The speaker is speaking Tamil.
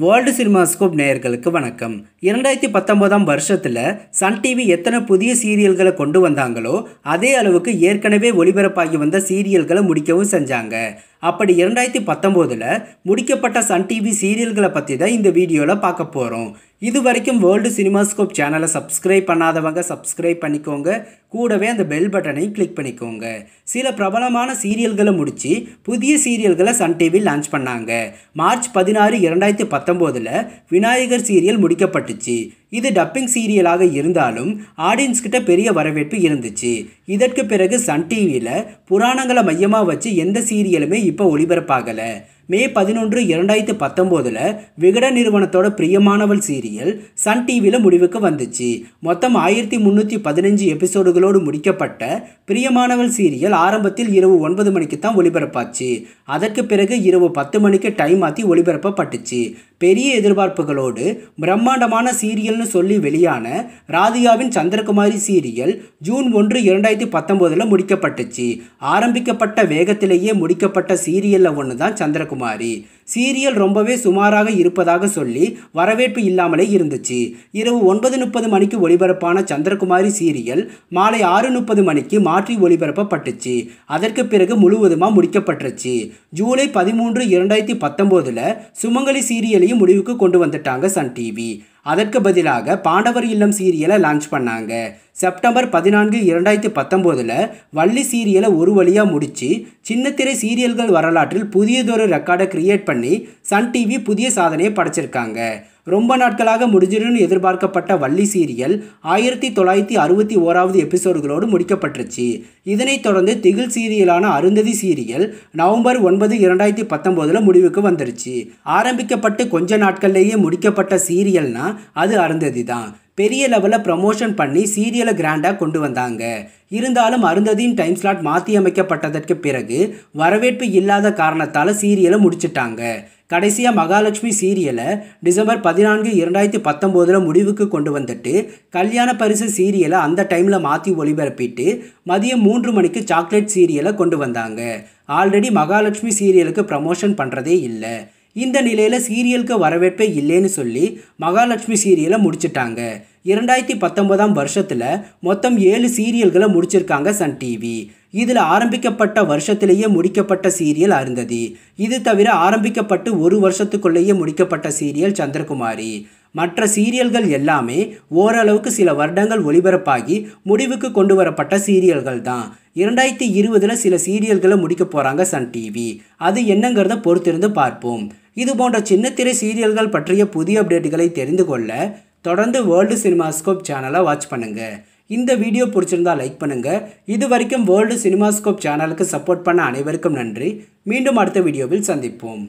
வேர்ல்டு சினிமாஸ்கோப் நேயர்களுக்கு வணக்கம் இரண்டாயிரத்தி பத்தொம்போதாம் வருஷத்தில் சன் டிவி எத்தனை புதிய சீரியல்களை கொண்டு வந்தாங்களோ அதே அளவுக்கு ஏற்கனவே ஒளிபரப்பாகி வந்த சீரியல்களை முடிக்கவும் செஞ்சாங்க அப்படி இரண்டாயிரத்தி பத்தொம்போதில் முடிக்கப்பட்ட சன் டிவி சீரியல்களை பற்றி தான் இந்த வீடியோவில் பார்க்க போகிறோம் இது வரைக்கும் வேர்ல்டு சினிமாஸ்கோப் சேனலை சப்ஸ்கிரைப் பண்ணாதவங்க சப்ஸ்கிரைப் பண்ணிக்கோங்க கூடவே அந்த பெல் பட்டனையும் கிளிக் பண்ணிக்கோங்க சில பிரபலமான சீரியல்களை முடித்து புதிய சீரியல்களை சன் டிவி லான்ச் பண்ணாங்க மார்ச் பதினாறு இரண்டாயிரத்தி பத்தொம்போதில் விநாயகர் சீரியல் முடிக்கப்பட்டுச்சு இது டப்பிங் சீரியலாக இருந்தாலும் ஆடியன்ஸ் கிட்ட பெரிய வரவேற்பு இருந்துச்சு இதற்கு பிறகு சன் டிவியில் புராணங்களை மையமாக வச்சு எந்த சீரியலுமே இப்போ ஒளிபரப்பாகலை மே பதினொன்று இரண்டாயிரத்து பத்தொம்போதில் விகட நிறுவனத்தோட பிரியமானவள் சீரியல் சன் டிவியில் முடிவுக்கு வந்துச்சு மொத்தம் ஆயிரத்தி முந்நூற்றி பதினஞ்சு எபிசோடுகளோடு முடிக்கப்பட்ட பிரியமானவள் சீரியல் ஆரம்பத்தில் இரவு ஒன்பது மணிக்கு தான் ஒளிபரப்பாச்சு அதற்கு பிறகு இரவு பத்து மணிக்கு டைம் மாற்றி ஒளிபரப்பப்பட்டுச்சு பெரிய எதிர்பார்ப்புகளோடு பிரம்மாண்டமான சீரியல்னு சொல்லி வெளியான ராதிகாவின் சந்திரகுமாரி சீரியல் ஜூன் ஒன்று இரண்டாயிரத்தி பத்தொம்போதில் முடிக்கப்பட்டுச்சு ஆரம்பிக்கப்பட்ட வேகத்திலேயே முடிக்கப்பட்ட சீரியலில் ஒன்று தான் சந்திரகுமாரி சீரியல் ரொம்பவே சுமாராக இருப்பதாக சொல்லி வரவேற்பு இல்லாமலே இருந்துச்சு இரவு ஒன்பது முப்பது மணிக்கு ஒளிபரப்பான சந்திரகுமாரி சீரியல் மாலை ஆறு முப்பது மணிக்கு மாற்றி ஒளிபரப்பப்பட்டுச்சு அதற்கு பிறகு முழுவதுமாக முடிக்கப்பட்டுருச்சு ஜூலை பதிமூன்று இரண்டாயிரத்தி பத்தொம்போதில் சுமங்கலி சீரியலையும் முடிவுக்கு கொண்டு வந்துட்டாங்க சன் டிவி அதற்கு பதிலாக பாண்டவர் இல்லம் சீரியலை லான்ச் பண்ணாங்க செப்டம்பர் பதினான்கு இரண்டாயிரத்தி பத்தொம்போதில் வள்ளி சீரியலை ஒரு வழியாக முடித்து சின்னத்திரை சீரியல்கள் வரலாற்றில் புதியதொரு ரெக்கார்டை கிரியேட் பண்ணி சன் டிவி புதிய சாதனையை படைச்சிருக்காங்க ரொம்ப நாட்களாக முடிஞ்சிடும்னு எதிர்பார்க்கப்பட்ட வள்ளி சீரியல் ஆயிரத்தி தொள்ளாயிரத்தி அறுபத்தி ஓராவது எபிசோடுகளோடு முடிக்கப்பட்டுருச்சு இதனைத் தொடர்ந்து திகில் சீரியலான அருந்ததி சீரியல் நவம்பர் ஒன்பது இரண்டாயிரத்தி பத்தொம்போதில் முடிவுக்கு வந்துருச்சு ஆரம்பிக்கப்பட்டு கொஞ்ச நாட்கள்லேயே முடிக்கப்பட்ட சீரியல்னா அது அருந்ததி தான் பெரிய லெவலில் ப்ரமோஷன் பண்ணி சீரியலை கிராண்டாக கொண்டு வந்தாங்க இருந்தாலும் அருந்ததியின் டைம் ஸ்லாட் மாற்றி அமைக்கப்பட்டதற்கு பிறகு வரவேற்பு இல்லாத காரணத்தால் சீரியலை முடிச்சிட்டாங்க கடைசியாக மகாலட்சுமி சீரியலை டிசம்பர் பதினான்கு இரண்டாயிரத்தி பத்தொம்போதில் முடிவுக்கு கொண்டு வந்துட்டு கல்யாண பரிசு சீரியலை அந்த டைமில் மாற்றி ஒளிபரப்பிட்டு மதியம் மூன்று மணிக்கு சாக்லேட் சீரியலை கொண்டு வந்தாங்க ஆல்ரெடி மகாலட்சுமி சீரியலுக்கு ப்ரமோஷன் பண்ணுறதே இல்லை இந்த நிலையில் சீரியலுக்கு வரவேற்பே இல்லைன்னு சொல்லி மகாலட்சுமி சீரியலை முடிச்சிட்டாங்க இரண்டாயிரத்தி பத்தொன்பதாம் வருஷத்தில் மொத்தம் ஏழு சீரியல்களை முடிச்சிருக்காங்க சன் டிவி இதில் ஆரம்பிக்கப்பட்ட வருஷத்திலேயே முடிக்கப்பட்ட சீரியல் அருந்ததி இது தவிர ஆரம்பிக்கப்பட்டு ஒரு வருஷத்துக்குள்ளேயே முடிக்கப்பட்ட சீரியல் சந்திரகுமாரி மற்ற சீரியல்கள் எல்லாமே ஓரளவுக்கு சில வருடங்கள் ஒளிபரப்பாகி முடிவுக்கு கொண்டு வரப்பட்ட சீரியல்கள் தான் இரண்டாயிரத்தி இருபதில் சில சீரியல்களை முடிக்க போகிறாங்க சன் டிவி அது என்னங்கிறத பொறுத்திருந்து பார்ப்போம் இது போன்ற சின்னத்திரை சீரியல்கள் பற்றிய புதிய அப்டேட்டுகளை தெரிந்து கொள்ள தொடர்ந்து வேர்ல்டு சினிமாஸ்கோப் சேனலை வாட்ச் பண்ணுங்கள் இந்த வீடியோ பிடிச்சிருந்தா லைக் பண்ணுங்கள் இது வரைக்கும் வேர்ல்டு சினிமாஸ்கோப் சேனலுக்கு சப்போர்ட் பண்ண அனைவருக்கும் நன்றி மீண்டும் அடுத்த வீடியோவில் சந்திப்போம்